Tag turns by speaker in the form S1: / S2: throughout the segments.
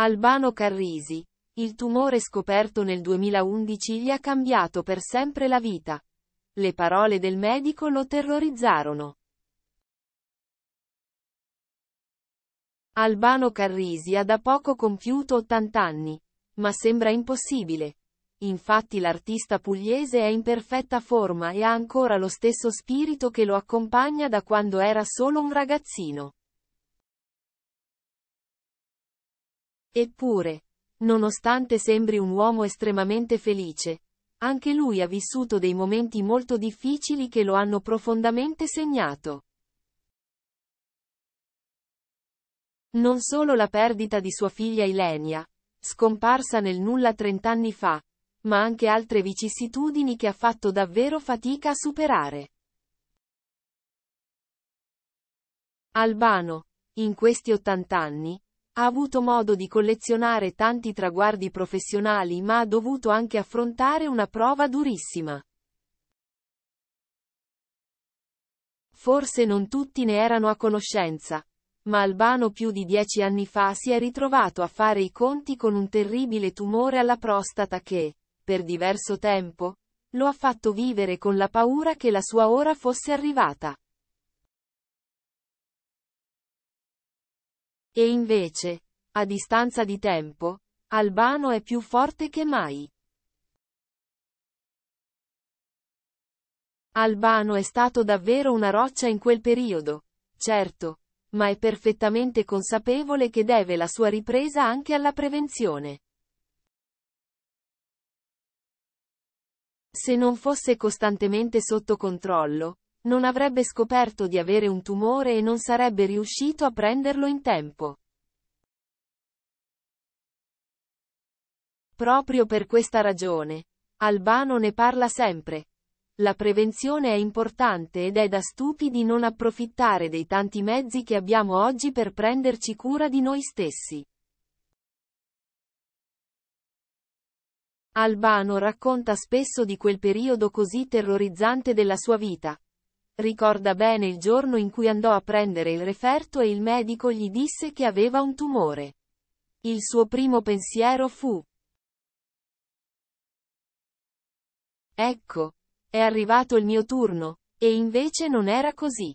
S1: Albano Carrisi. Il tumore scoperto nel 2011 gli ha cambiato per sempre la vita. Le parole del medico lo terrorizzarono. Albano Carrisi ha da poco compiuto 80 anni. Ma sembra impossibile. Infatti l'artista pugliese è in perfetta forma e ha ancora lo stesso spirito che lo accompagna da quando era solo un ragazzino. Eppure, nonostante sembri un uomo estremamente felice, anche lui ha vissuto dei momenti molto difficili che lo hanno profondamente segnato. Non solo la perdita di sua figlia Ilenia, scomparsa nel nulla trent'anni fa, ma anche altre vicissitudini che ha fatto davvero fatica a superare. Albano, in questi 80 anni, ha avuto modo di collezionare tanti traguardi professionali ma ha dovuto anche affrontare una prova durissima. Forse non tutti ne erano a conoscenza, ma Albano più di dieci anni fa si è ritrovato a fare i conti con un terribile tumore alla prostata che, per diverso tempo, lo ha fatto vivere con la paura che la sua ora fosse arrivata. E invece, a distanza di tempo, Albano è più forte che mai. Albano è stato davvero una roccia in quel periodo, certo, ma è perfettamente consapevole che deve la sua ripresa anche alla prevenzione. Se non fosse costantemente sotto controllo, non avrebbe scoperto di avere un tumore e non sarebbe riuscito a prenderlo in tempo. Proprio per questa ragione, Albano ne parla sempre. La prevenzione è importante ed è da stupidi non approfittare dei tanti mezzi che abbiamo oggi per prenderci cura di noi stessi. Albano racconta spesso di quel periodo così terrorizzante della sua vita, Ricorda bene il giorno in cui andò a prendere il referto e il medico gli disse che aveva un tumore. Il suo primo pensiero fu. Ecco, è arrivato il mio turno, e invece non era così.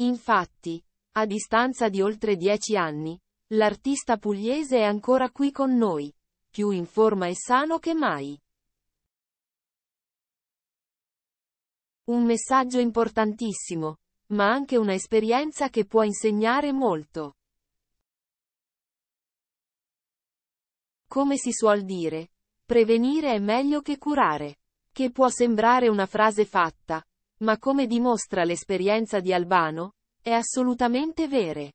S1: Infatti, a distanza di oltre dieci anni, l'artista pugliese è ancora qui con noi, più in forma e sano che mai. Un messaggio importantissimo, ma anche una esperienza che può insegnare molto. Come si suol dire, prevenire è meglio che curare. Che può sembrare una frase fatta, ma come dimostra l'esperienza di Albano, è assolutamente vere.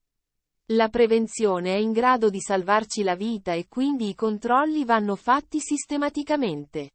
S1: La prevenzione è in grado di salvarci la vita e quindi i controlli vanno fatti sistematicamente.